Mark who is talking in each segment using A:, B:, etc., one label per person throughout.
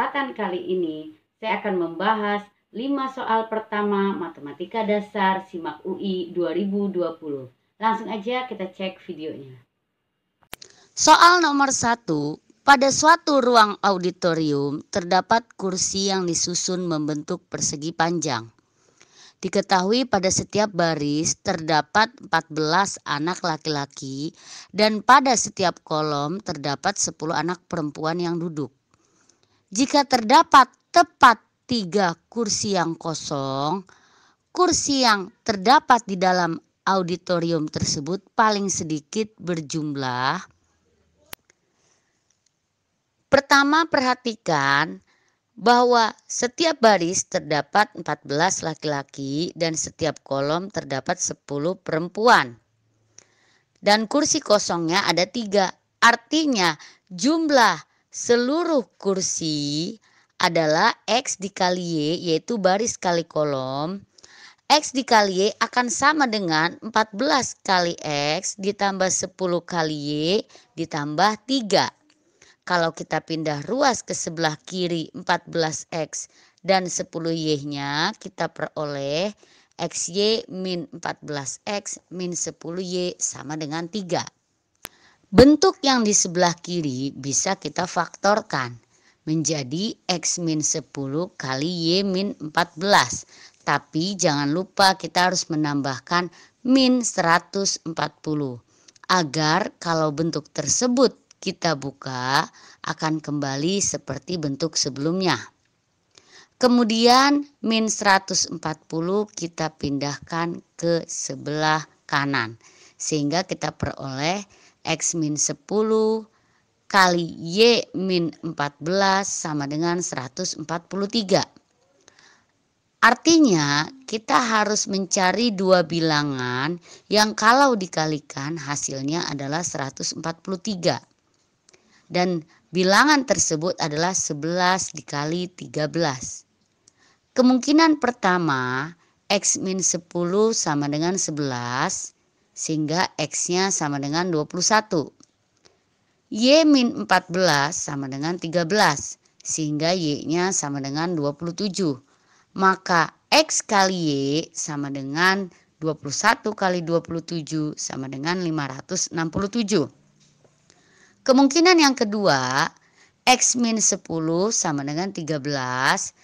A: kesempatan kali ini saya akan membahas 5 soal pertama Matematika Dasar Simak UI 2020. Langsung aja kita cek videonya. Soal nomor 1, pada suatu ruang auditorium terdapat kursi yang disusun membentuk persegi panjang. Diketahui pada setiap baris terdapat 14 anak laki-laki dan pada setiap kolom terdapat 10 anak perempuan yang duduk. Jika terdapat tepat tiga kursi yang kosong, kursi yang terdapat di dalam auditorium tersebut paling sedikit berjumlah. Pertama, perhatikan bahwa setiap baris terdapat 14 laki-laki dan setiap kolom terdapat 10 perempuan. Dan kursi kosongnya ada tiga. Artinya jumlah Seluruh kursi adalah X dikali Y yaitu baris kali kolom. X dikali Y akan sama dengan 14 kali X ditambah 10 kali Y ditambah 3. Kalau kita pindah ruas ke sebelah kiri 14X dan 10Y-nya kita peroleh XY min 14X min 10Y sama dengan 3. Bentuk yang di sebelah kiri bisa kita faktorkan menjadi X min 10 kali Y min 14. Tapi jangan lupa kita harus menambahkan min 140. Agar kalau bentuk tersebut kita buka akan kembali seperti bentuk sebelumnya. Kemudian min 140 kita pindahkan ke sebelah kanan sehingga kita peroleh X min 10 kali Y min 14 sama dengan 143. Artinya kita harus mencari dua bilangan yang kalau dikalikan hasilnya adalah 143. Dan bilangan tersebut adalah 11 dikali 13. Kemungkinan pertama X min 10 sama dengan 11 sehingga X-nya sama dengan 21. Y min 14 sama dengan 13, sehingga Y-nya sama dengan 27. Maka X kali Y sama dengan 21 kali 27 sama dengan 567. Kemungkinan yang kedua, X min 10 sama dengan 13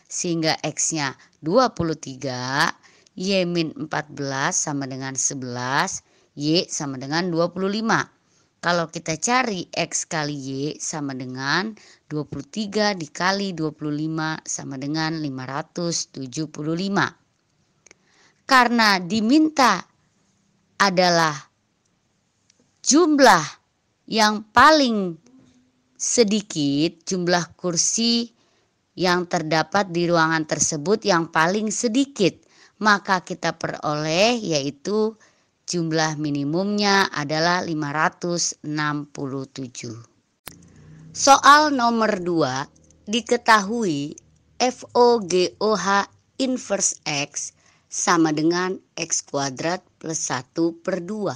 A: sehingga X-nya 23, Y min 14 sama dengan 11 Y sama dengan 25. Kalau kita cari X kali Y sama dengan 23 dikali 25 sama dengan 575. Karena diminta adalah jumlah yang paling sedikit jumlah kursi yang terdapat di ruangan tersebut yang paling sedikit, maka kita peroleh yaitu Jumlah minimumnya adalah 567. Soal nomor 2 diketahui FOGOH inverse X sama dengan X kuadrat plus 1 per 2.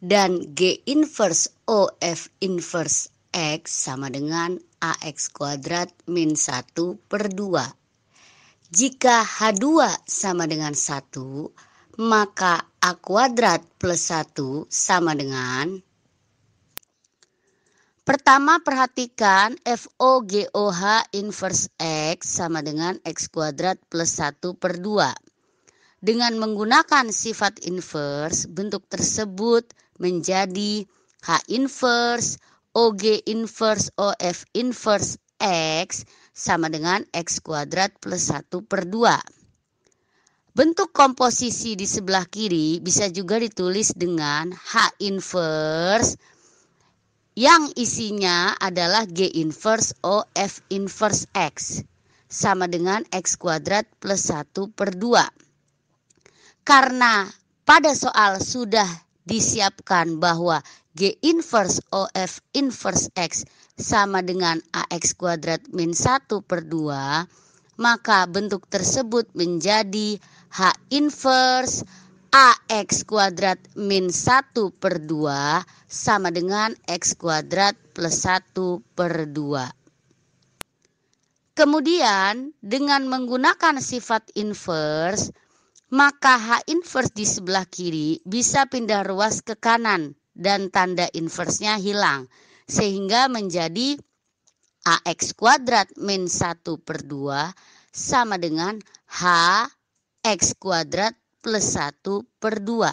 A: Dan G inverse OF inverse X sama dengan AX kuadrat min 1 per 2. Jika H2 sama dengan 1, maka A kuadrat plus 1 sama dengan Pertama perhatikan FOGOH inverse X sama dengan X kuadrat plus 1 per 2. Dengan menggunakan sifat inverse, bentuk tersebut menjadi H inverse OG inverse OF inverse X sama dengan X kuadrat plus 1 per 2. Bentuk komposisi di sebelah kiri bisa juga ditulis dengan H inverse yang isinya adalah G inverse O F inverse X sama dengan X kuadrat plus 1 per 2. Karena pada soal sudah disiapkan bahwa G inverse f inverse X sama dengan AX kuadrat min 1 per 2, maka bentuk tersebut menjadi H inverse AX kuadrat min 1 per 2 sama dengan X kuadrat plus 1 per 2. Kemudian dengan menggunakan sifat inverse, maka H inverse di sebelah kiri bisa pindah ruas ke kanan dan tanda inversnya hilang sehingga menjadi AX kuadrat min 1 per 2 sama dengan H X kuadrat plus 1 per 2.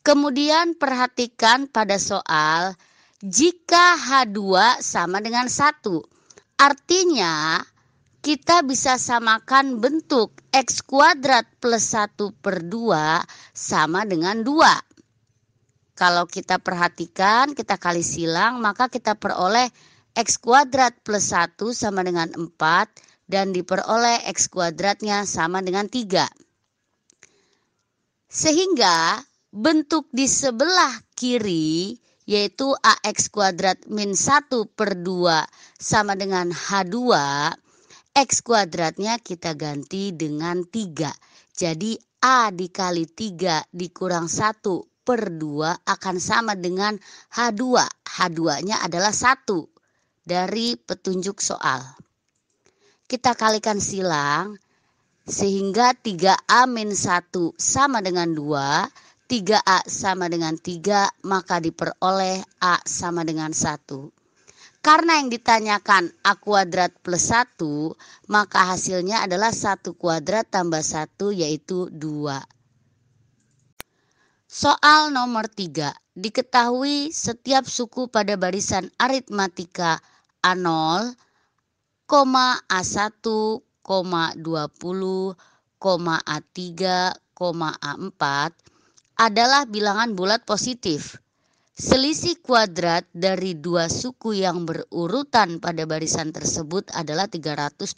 A: Kemudian perhatikan pada soal jika H2 sama dengan 1. Artinya kita bisa samakan bentuk X kuadrat plus 1 per 2 sama dengan 2. Kalau kita perhatikan, kita kali silang, maka kita peroleh X kuadrat plus 1 sama dengan 4 dan diperoleh X kuadratnya sama dengan 3. Sehingga bentuk di sebelah kiri yaitu AX kuadrat min 1 per 2 sama dengan H2, X kuadratnya kita ganti dengan 3. Jadi A dikali 3 dikurang 1 per 2 akan sama dengan H2. H2-nya adalah 1 dari petunjuk soal kita kalikan silang sehingga 3A min 1 sama dengan 2 3A sama dengan 3 maka diperoleh A sama dengan 1 karena yang ditanyakan A kuadrat plus 1 maka hasilnya adalah 1 kuadrat tambah 1 yaitu 2 Soal nomor 3 diketahui setiap suku pada barisan aritmatika A0 koma A1, 20, A3, A4 adalah bilangan bulat positif. Selisih kuadrat dari dua suku yang berurutan pada barisan tersebut adalah 329.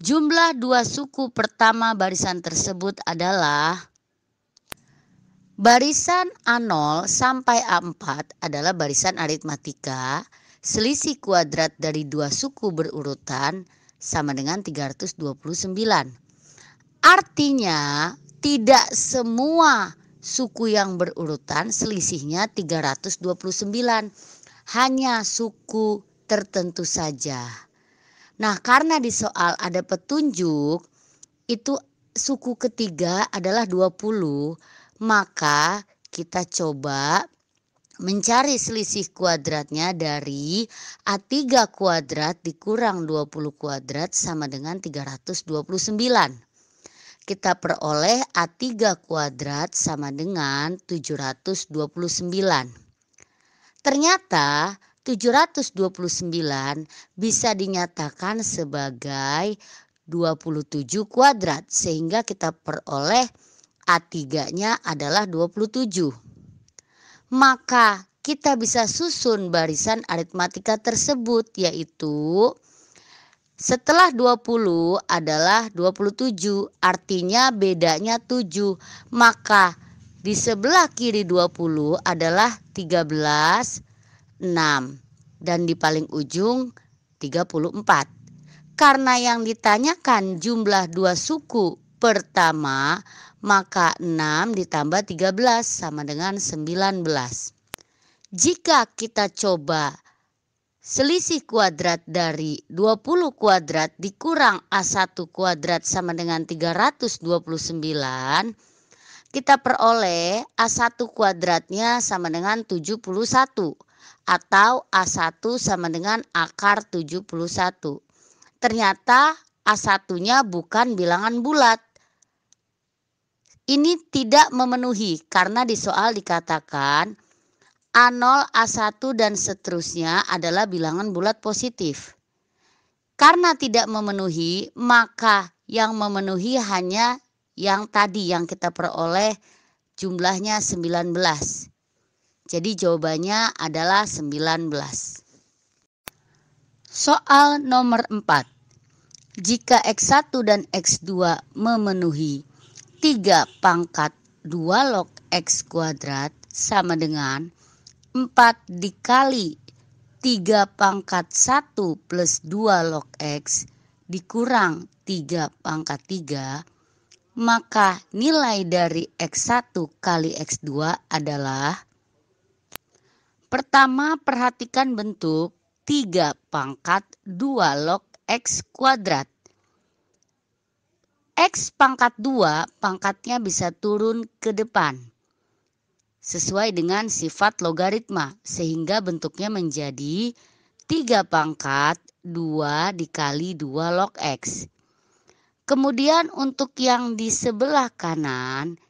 A: Jumlah dua suku pertama barisan tersebut adalah Barisan A0 sampai A4 adalah barisan aritmatika Selisih kuadrat dari dua suku berurutan sama dengan 329. Artinya tidak semua suku yang berurutan selisihnya 329. Hanya suku tertentu saja. Nah, karena di soal ada petunjuk itu suku ketiga adalah 20, maka kita coba mencari selisih kuadratnya dari A3 kuadrat dikurang 20 kuadrat sama dengan 329. Kita peroleh A3 kuadrat sama dengan 729. Ternyata 729 bisa dinyatakan sebagai 27 kuadrat sehingga kita peroleh A3-nya adalah 27 maka kita bisa susun barisan aritmatika tersebut yaitu setelah 20 adalah 27 artinya bedanya 7 maka di sebelah kiri 20 adalah 13 6 dan di paling ujung 34 karena yang ditanyakan jumlah dua suku pertama maka 6 ditambah 13 sama dengan 19. Jika kita coba selisih kuadrat dari 20 kuadrat dikurang A1 kuadrat sama dengan 329, kita peroleh A1 kuadratnya sama dengan 71 atau A1 sama dengan akar 71. Ternyata A1-nya bukan bilangan bulat, ini tidak memenuhi karena di soal dikatakan A0, A1 dan seterusnya adalah bilangan bulat positif. Karena tidak memenuhi, maka yang memenuhi hanya yang tadi yang kita peroleh jumlahnya 19. Jadi jawabannya adalah 19. Soal nomor 4. Jika X1 dan X2 memenuhi 3 pangkat 2 log X kuadrat sama dengan 4 dikali 3 pangkat 1 plus 2 log X dikurang 3 pangkat 3 maka nilai dari X1 kali X2 adalah Pertama perhatikan bentuk 3 pangkat 2 log X kuadrat. X pangkat 2 pangkatnya bisa turun ke depan sesuai dengan sifat logaritma sehingga bentuknya menjadi 3 pangkat 2 dikali 2 log X. Kemudian untuk yang di sebelah kanan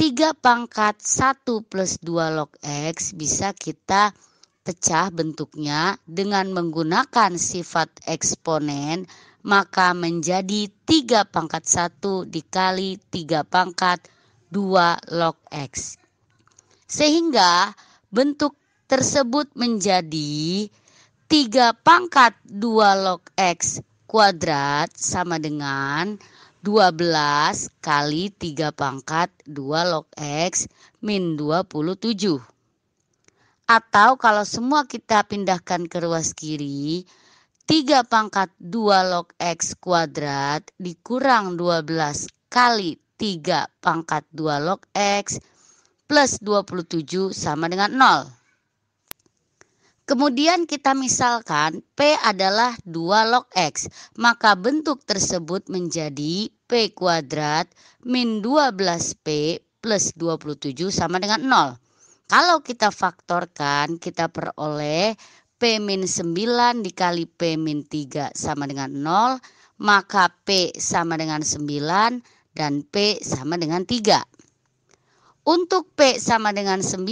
A: 3 pangkat 1 plus 2 log X bisa kita pecah bentuknya dengan menggunakan sifat eksponen maka menjadi 3 pangkat 1 dikali 3 pangkat 2 log X. Sehingga bentuk tersebut menjadi 3 pangkat 2 log X kuadrat sama dengan 12 kali 3 pangkat 2 log X min 27. Atau kalau semua kita pindahkan ke ruas kiri, 3 pangkat 2 log X kuadrat dikurang 12 kali 3 pangkat 2 log X plus 27 sama dengan 0. Kemudian kita misalkan P adalah 2 log X, maka bentuk tersebut menjadi P kuadrat min 12P plus 27 sama dengan 0. Kalau kita faktorkan, kita peroleh P min 9 dikali P min 3 sama dengan 0, maka P sama dengan 9 dan P sama dengan 3. Untuk P sama dengan 9,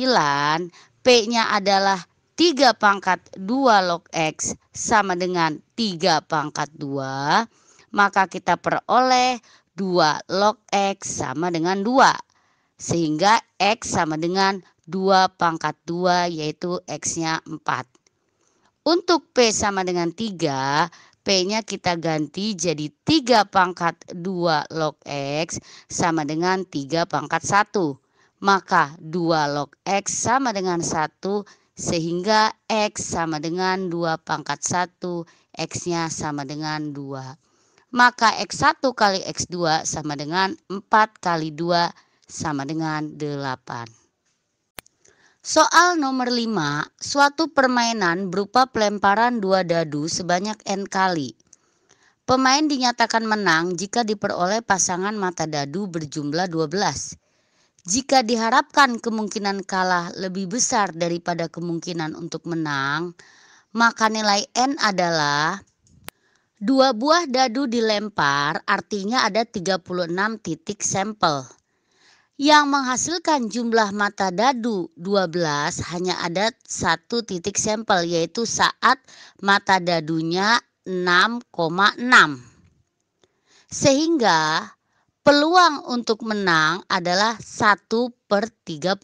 A: P-nya adalah 3 pangkat 2 log X sama dengan 3 pangkat 2, maka kita peroleh 2 log X sama dengan 2 sehingga X sama dengan 2 pangkat 2 yaitu X-nya 4. Untuk P sama dengan 3, P-nya kita ganti jadi 3 pangkat 2 log X sama dengan 3 pangkat 1. Maka 2 log X sama dengan 1 sehingga X sama dengan 2 pangkat 1, X-nya sama dengan 2. Maka X1 kali X2 sama dengan 4 kali 2 sama dengan 8. Soal nomor 5, suatu permainan berupa pelemparan dua dadu sebanyak n kali. Pemain dinyatakan menang jika diperoleh pasangan mata dadu berjumlah 12. Jika diharapkan kemungkinan kalah lebih besar daripada kemungkinan untuk menang, maka nilai n adalah dua buah dadu dilempar artinya ada 36 titik sampel yang menghasilkan jumlah mata dadu 12 hanya ada satu titik sampel yaitu saat mata dadunya 6,6. Sehingga peluang untuk menang adalah 1 per 36.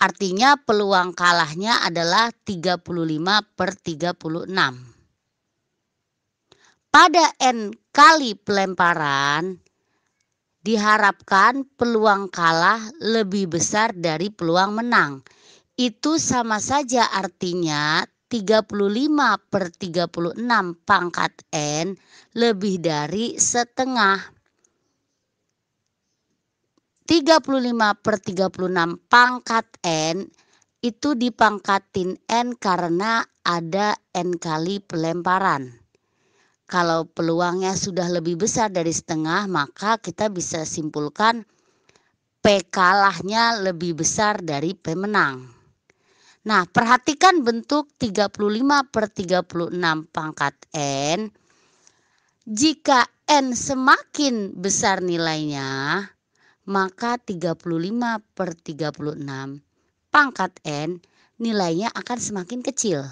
A: Artinya peluang kalahnya adalah 35 per 36. Pada N kali pelemparan, diharapkan peluang kalah lebih besar dari peluang menang. Itu sama saja artinya 35 per 36 pangkat N lebih dari setengah. 35 per 36 pangkat N itu dipangkatin N karena ada N kali pelemparan. Kalau peluangnya sudah lebih besar dari setengah, maka kita bisa simpulkan P kalahnya lebih besar dari P menang. Nah, perhatikan bentuk 35 per 36 pangkat N. Jika N semakin besar nilainya, maka 35 per 36 pangkat N nilainya akan semakin kecil.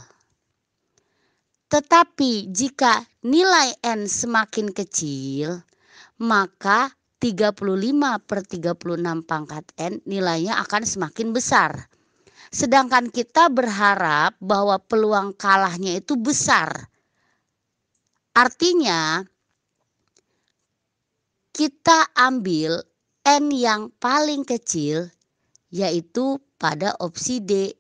A: Tetapi jika nilai N semakin kecil, maka 35 per 36 pangkat N nilainya akan semakin besar. Sedangkan kita berharap bahwa peluang kalahnya itu besar. Artinya kita ambil N yang paling kecil yaitu pada opsi D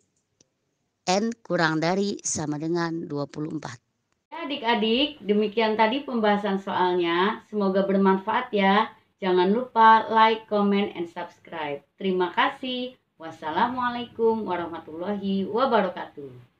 A: N kurang dari sama dengan 24. Adik-adik, demikian tadi pembahasan soalnya. Semoga bermanfaat ya. Jangan lupa like, comment, and subscribe. Terima kasih. Wassalamualaikum warahmatullahi wabarakatuh.